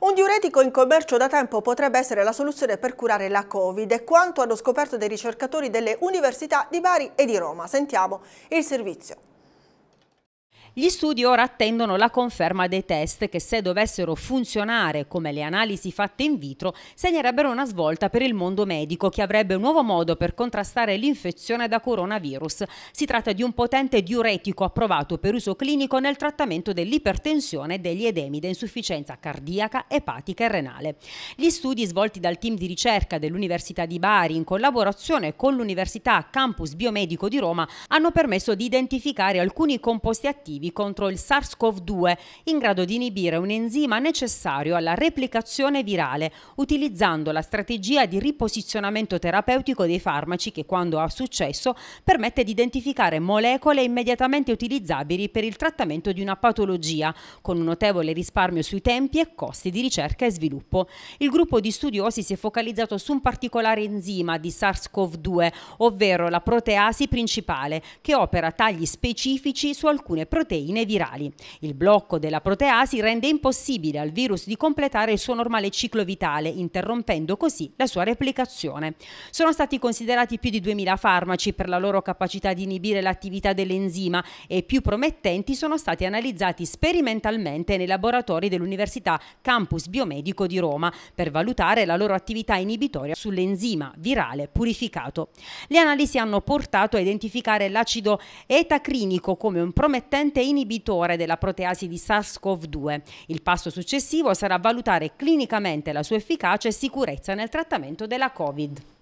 Un diuretico in commercio da tempo potrebbe essere la soluzione per curare la Covid, è quanto hanno scoperto dei ricercatori delle università di Bari e di Roma. Sentiamo il servizio. Gli studi ora attendono la conferma dei test che se dovessero funzionare come le analisi fatte in vitro segnerebbero una svolta per il mondo medico che avrebbe un nuovo modo per contrastare l'infezione da coronavirus. Si tratta di un potente diuretico approvato per uso clinico nel trattamento dell'ipertensione degli edemi da insufficienza cardiaca, epatica e renale. Gli studi svolti dal team di ricerca dell'Università di Bari in collaborazione con l'Università Campus Biomedico di Roma hanno permesso di identificare alcuni composti attivi attivi contro il SARS-CoV-2 in grado di inibire un enzima necessario alla replicazione virale, utilizzando la strategia di riposizionamento terapeutico dei farmaci che quando ha successo permette di identificare molecole immediatamente utilizzabili per il trattamento di una patologia, con un notevole risparmio sui tempi e costi di ricerca e sviluppo. Il gruppo di studiosi si è focalizzato su un particolare enzima di SARS-CoV-2, ovvero la proteasi principale, che opera tagli specifici su alcune proteine proteine virali. Il blocco della proteasi rende impossibile al virus di completare il suo normale ciclo vitale, interrompendo così la sua replicazione. Sono stati considerati più di 2000 farmaci per la loro capacità di inibire l'attività dell'enzima e più promettenti sono stati analizzati sperimentalmente nei laboratori dell'Università Campus Biomedico di Roma per valutare la loro attività inibitoria sull'enzima virale purificato. Le analisi hanno portato a identificare l'acido etacrinico come un promettente potente inibitore della proteasi di SARS-CoV-2. Il passo successivo sarà valutare clinicamente la sua efficacia e sicurezza nel trattamento della Covid.